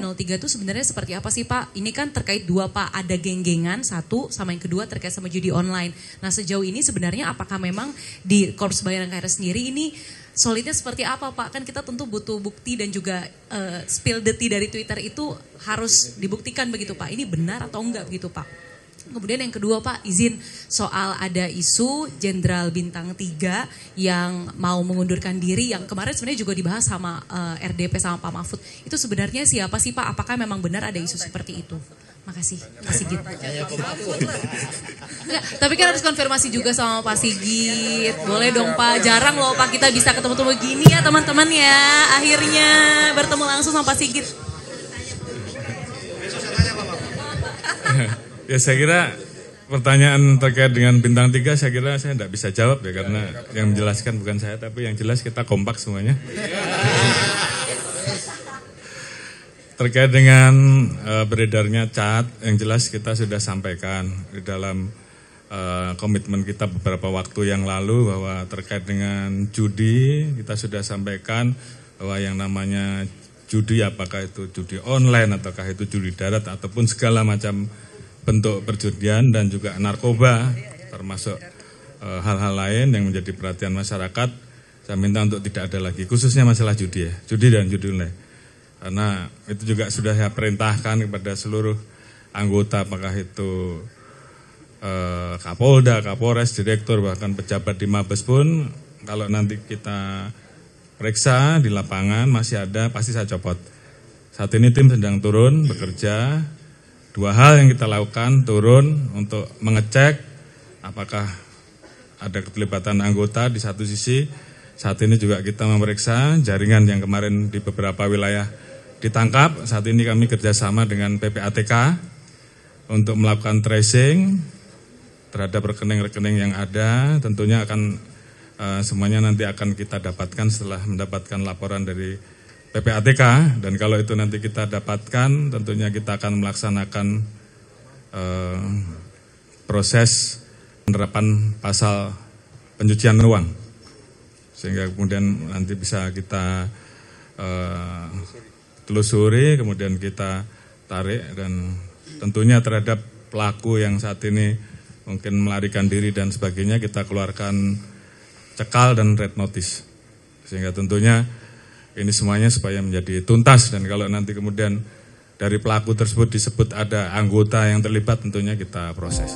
303 itu sebenarnya seperti apa sih Pak? Ini kan terkait dua Pak, ada genggengan satu sama yang kedua terkait sama judi online. Nah sejauh ini sebenarnya apakah memang di Korps Bayaran Bayangkara sendiri ini solidnya seperti apa Pak? Kan kita tentu butuh bukti dan juga uh, spill the tea dari Twitter itu harus dibuktikan begitu Pak. Ini benar atau enggak begitu Pak? Kemudian yang kedua Pak, izin soal ada isu Jenderal Bintang 3 yang mau mengundurkan diri yang kemarin sebenarnya juga dibahas sama uh, eh, RDP sama Pak Mahfud. Itu sebenarnya siapa sih Pak? Apakah memang benar ada isu seperti itu? Makasih, Pak Sigit. tapi kan harus konfirmasi juga sama Pak Sigit. Boleh dong Pak, jarang loh Pak kita bisa ketemu-temu gini ya teman-teman ya. Akhirnya bertemu langsung sama Pak Sigit. Ya saya kira pertanyaan terkait dengan bintang tiga saya kira saya tidak bisa jawab ya karena yang menjelaskan bukan saya tapi yang jelas kita kompak semuanya. terkait dengan uh, beredarnya cat yang jelas kita sudah sampaikan di dalam eh, komitmen kita beberapa waktu yang lalu bahwa terkait dengan judi kita sudah sampaikan bahwa yang namanya judi apakah itu judi online ataukah itu judi darat ataupun segala macam bentuk perjudian dan juga narkoba termasuk eh, hal-hal lain yang menjadi perhatian masyarakat saya minta untuk tidak ada lagi khususnya masalah judi ya judi dan judi online karena itu juga sudah saya perintahkan kepada seluruh anggota apakah itu eh, Kapolda, Kapolres, Direktur bahkan pejabat di Mabes pun kalau nanti kita periksa di lapangan masih ada pasti saya copot saat ini tim sedang turun bekerja dua hal yang kita lakukan turun untuk mengecek apakah ada keterlibatan anggota di satu sisi saat ini juga kita memeriksa jaringan yang kemarin di beberapa wilayah ditangkap saat ini kami kerjasama dengan PPATK untuk melakukan tracing terhadap rekening-rekening yang ada tentunya akan eh, semuanya nanti akan kita dapatkan setelah mendapatkan laporan dari PPATK dan kalau itu nanti kita dapatkan tentunya kita akan melaksanakan eh, proses penerapan pasal pencucian uang sehingga kemudian nanti bisa kita eh, telusuri kemudian kita tarik dan tentunya terhadap pelaku yang saat ini mungkin melarikan diri dan sebagainya kita keluarkan cekal dan red notice sehingga tentunya ini semuanya supaya menjadi tuntas dan kalau nanti kemudian dari pelaku tersebut disebut ada anggota yang terlibat tentunya kita proses.